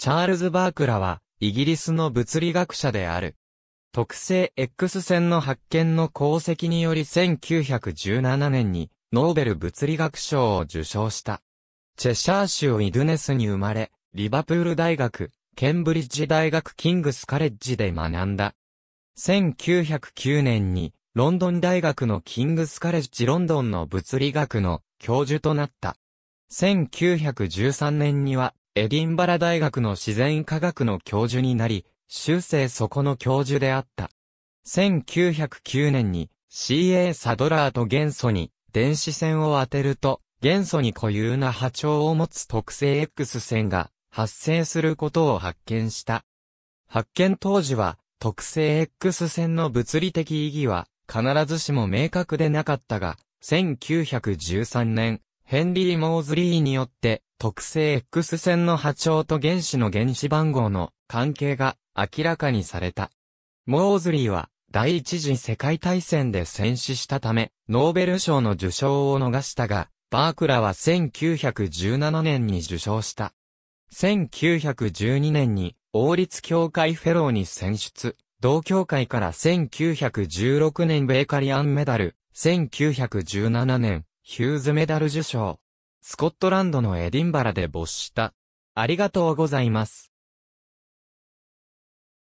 チャールズ・バークラは、イギリスの物理学者である。特性 X 線の発見の功績により1917年に、ノーベル物理学賞を受賞した。チェシャー州イドネスに生まれ、リバプール大学、ケンブリッジ大学キングスカレッジで学んだ。1909年に、ロンドン大学のキングスカレッジロンドンの物理学の教授となった。1913年にはエディンバラ大学の自然科学の教授になり、修正そこの教授であった。1909年に CA サドラーと元素に電子線を当てると、元素に固有な波長を持つ特性 X 線が発生することを発見した。発見当時は特性 X 線の物理的意義は必ずしも明確でなかったが、1913年、ヘンリー・モーズリーによって特性 X 線の波長と原子の原子番号の関係が明らかにされた。モーズリーは第一次世界大戦で戦死したため、ノーベル賞の受賞を逃したが、バークラは1917年に受賞した。1912年に王立協会フェローに選出。同協会から1916年ベーカリアンメダル、1917年ヒューズメダル受賞。スコットランドのエディンバラで没した。ありがとうございます。